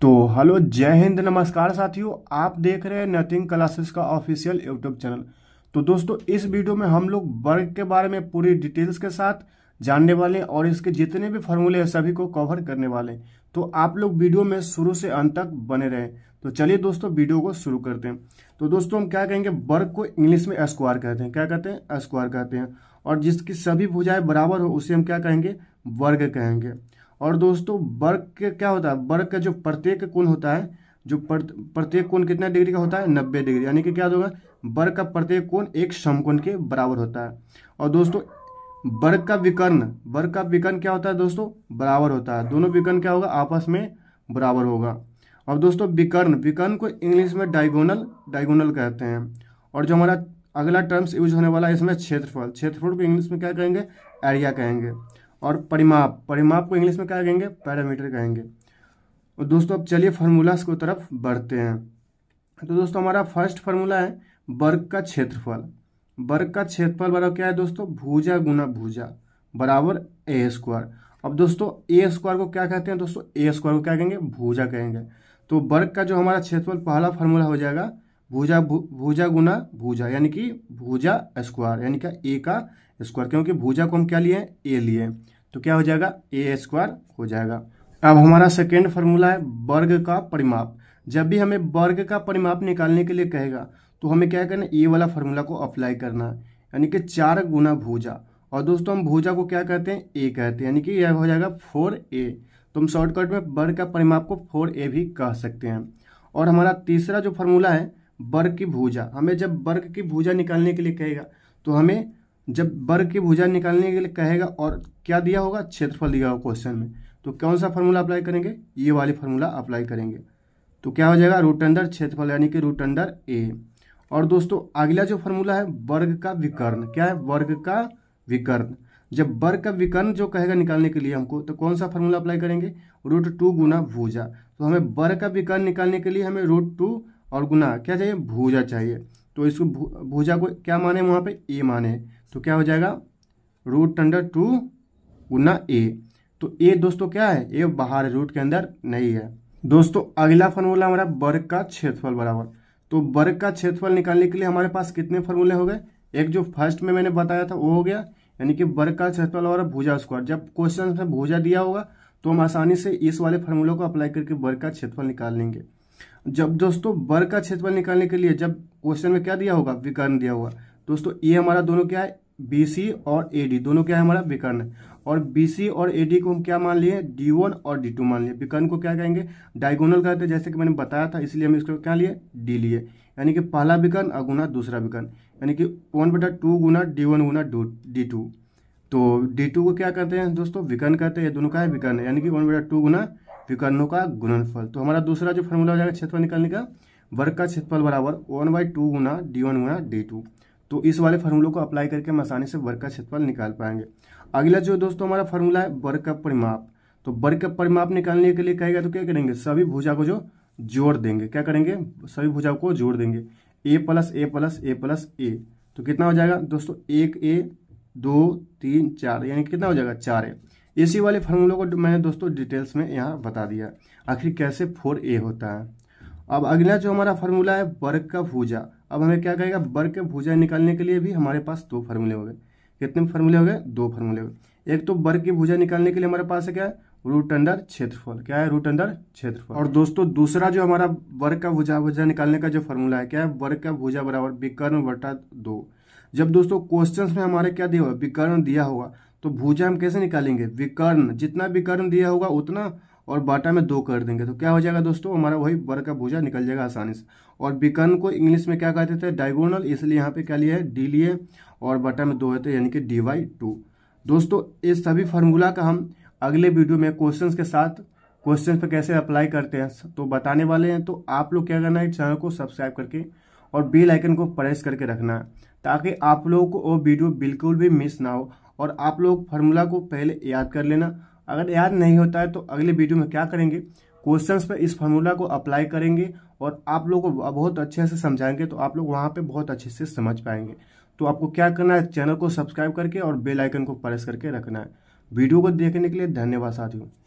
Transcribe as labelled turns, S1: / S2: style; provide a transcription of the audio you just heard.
S1: तो हेलो जय हिंद नमस्कार साथियों आप देख रहे हैं नथिंग क्लासेस का ऑफिशियल यूट्यूब चैनल तो दोस्तों इस वीडियो में हम लोग वर्ग के बारे में पूरी डिटेल्स के साथ जानने वाले हैं और इसके जितने भी फॉर्मूले हैं सभी को कवर करने वाले हैं तो आप लोग वीडियो में शुरू से अंत तक बने रहें तो चलिए दोस्तों वीडियो को शुरू करते हैं तो दोस्तों हम क्या कहेंगे वर्ग को इंग्लिश में स्क्वायर कहते हैं क्या कहते हैं स्क्वायर कहते हैं और जिसकी सभी भुजाएं बराबर हो उसे हम क्या कहेंगे वर्ग कहेंगे और दोस्तों वर्ग के क्या होता है वर्ग का जो प्रत्येक कोण होता है जो प्रत्येक कोण कितना डिग्री का होता है नब्बे डिग्री यानी कि क्या होगा वर्ग का प्रत्येक कोण एक समकोण के बराबर होता है और दोस्तों वर्ग का विकर्ण वर्ग का विकर्ण क्या होता है दोस्तों बराबर होता है दोनों विकर्ण क्या होगा आपस में बराबर होगा और दोस्तों विकर्ण विकर्ण को इंग्लिश में डायगोनल डायगोनल कहते हैं और जो हमारा अगला टर्म्स यूज होने वाला है इसमें क्षेत्रफल क्षेत्रफल को इंग्लिश में क्या कहेंगे एरिया कहेंगे और परिमाप परिमाप को इंग्लिश में क्या कहेंगे पैरामीटर कहेंगे और दोस्तों अब चलिए फार्मूलाज को तरफ बढ़ते हैं तो दोस्तों हमारा फर्स्ट फार्मूला है वर्ग का क्षेत्रफल वर्ग का क्षेत्रफल बराबर क्या है दोस्तों भूजा गुना भूजा बराबर ए स्क्वायर अब दोस्तों ए स्क्वायर को क्या कहते हैं दोस्तों ए स्क्वायर को क्या कहेंगे भूजा कहेंगे तो वर्ग का जो हमारा क्षेत्रफल पहला फार्मूला हो जाएगा भूजा भूजा गुना भूजा यानी कि भूजा स्क्वायर यानी कि ए का स्क्वायर क्योंकि भूजा को हम क्या लिए ए लिए तो क्या हो जाएगा ए स्क्वायर हो जाएगा अब हमारा सेकेंड फार्मूला है वर्ग का परिमाप जब भी हमें वर्ग का परिमाप निकालने के लिए कहेगा तो हमें क्या करना ए वाला फार्मूला को अप्लाई करना है यानी कि चार गुना भूजा और दोस्तों हम भूजा को क्या कहते हैं ए कहते हैं यानी कि यह हो जाएगा फोर ए तो हम शॉर्टकट में वर्ग का परिमाप को फोर ए भी कह सकते हैं और हमारा तीसरा जो फार्मूला है वर्ग की भूजा हमें जब वर्ग की भूजा निकालने के लिए कहेगा तो हमें जब वर्ग की भुजा निकालने के लिए कहेगा और क्या दिया होगा क्षेत्रफल दिया होगा क्वेश्चन में तो कौन सा फॉर्मूला अप्लाई करेंगे ये वाली फार्मूला अप्लाई करेंगे तो क्या हो जाएगा रूट अंडर क्षेत्रफल यानी कि रूट अंडर ए और दोस्तों अगला जो फॉर्मूला है वर्ग का विकर्ण क्या है वर्ग का विकर्ण जब वर्ग का विकर्ण जो कहेगा निकालने के लिए हमको तो कौन सा फॉर्मूला अप्लाई करेंगे रूट टू गुना भूजा तो हमें वर्ग का विकर्ण निकालने के लिए हमें रूट टू और गुना क्या चाहिए भूजा चाहिए तो इसको भुजा को क्या माने वहाँ पे ए माने तो क्या हो जाएगा रूट अंडर टू गुना ए तो ए दोस्तों क्या है ए बाहर है रूट के अंदर नहीं है दोस्तों अगला फॉर्मूला हमारा वर्ग का क्षेत्रफल बराबर तो वर्ग का क्षेत्रफल निकालने के लिए हमारे पास कितने फॉर्मूले हो गए एक जो फर्स्ट में मैंने बताया था वो हो गया यानी कि वर्ग का क्षेत्रफल हमारा भुजा स्क्वायर जब क्वेश्चन में भुजा दिया होगा तो हम आसानी से इस वाले फॉर्मूले को अप्लाई करके वर्ग का क्षेत्रफल निकाल लेंगे जब दोस्तों वर्ग का क्षेत्रफल निकालने के लिए जब क्वेश्चन में क्या दिया होगा विकर्ण दिया होगा दोस्तों ये हमारा दोनों क्या है बीसी और एडी दोनों क्या है हमारा विकर्ण और बीसी और एडी को हम क्या मान लिए डी वन और डी टू मान लिए विकर्ण को क्या कहेंगे डायगोनल कहते हैं जैसे कि मैंने बताया था इसलिए हम इसको क्या लिए डी लिए यानी कि पहला विकर्ण और गुना दूसरा विकर्ण यानी कि वन बटा टू गुना डी वन गुना डी टू तो डी टू को क्या कहते हैं दोस्तों विकर्ण कहते हैं दोनों का है विकर्ण यानी कि वन बटा टू गुना विकर्णों का गुणनफल तो हमारा दूसरा जो फॉर्मूला हो जाएगा क्षेत्रफल निकालने का वर्ग का क्षेत्रफल बराबर वन बाई टू गुना डी वन गुना डी टू तो इस वाले फार्मूलों को अप्लाई करके हम आसानी से वर्ग का क्षेत्रफल निकाल पाएंगे अगला जो दोस्तों हमारा फॉर्मूला है वर्ग का परिमाप तो वर्ग का परिमाप निकालने के लिए कहेगा तो क्या करेंगे सभी भुजा को जो जोड़ देंगे क्या करेंगे सभी भूजा को जोड़ देंगे A plus A plus A plus A तो कितना हो जाएगा दोस्तों एक ए दो तीन चार यानी कितना हो जाएगा चार ए इसी वाले फार्मूलों को मैंने दोस्तों डिटेल्स में यहाँ बता दिया आखिर कैसे फोर ए होता है अब अगला जो हमारा फार्मूला है वर्ग का भूजा अब हमें क्या कहेगा वर्ग के भूजा निकालने के लिए भी हमारे पास दो फार्मूले हो गए कितने फार्मूले हो गए दो फार्मूले हो गए एक तो वर्ग की भूजा निकालने के लिए हमारे पास क्या है रूट अंडर क्षेत्रफल क्या है रूट अंडर क्षेत्रफल और दोस्तों दूसरा जो हमारा वर्ग का भूजा भूजा निकालने का जो फॉर्मूला है क्या है वर्ग का भूजा बराबर विकर्ण बटा दो जब दोस्तों क्वेश्चंस में हमारे क्या दिया हुआ विकर्ण दिया होगा तो भुजा हम कैसे निकालेंगे विकर्ण जितना विकर्ण दिया होगा उतना और बाटा में दो कर देंगे तो क्या हो जाएगा दोस्तों हमारा वही वर्ग का भुजा निकल जाएगा आसानी से और विकर्ण को इंग्लिश में क्या कहते थे डायगोनल इसलिए यहाँ पे क्या लिया है डी लिए और बाटा में दो है तो यानी कि डी वाई टू दोस्तों ये सभी फार्मूला का हम अगले वीडियो में क्वेश्चन के साथ क्वेश्चन पर कैसे अप्लाई करते हैं तो बताने वाले हैं तो आप लोग क्या करना है चैनल को सब्सक्राइब करके और बेल आइकन को प्रेस करके रखना है ताकि आप लोगों को वो वीडियो बिल्कुल भी मिस ना हो और आप लोग फार्मूला को पहले याद कर लेना अगर याद नहीं होता है तो अगले वीडियो में क्या करेंगे क्वेश्चंस पर इस फार्मूला को अप्लाई करेंगे और आप लोग को बहुत अच्छे से समझाएंगे तो आप लोग वहाँ पर बहुत अच्छे से समझ पाएंगे तो आपको क्या करना है चैनल को सब्सक्राइब करके और बेलाइकन को प्रेस करके रखना है वीडियो को देखने के लिए धन्यवाद साथियों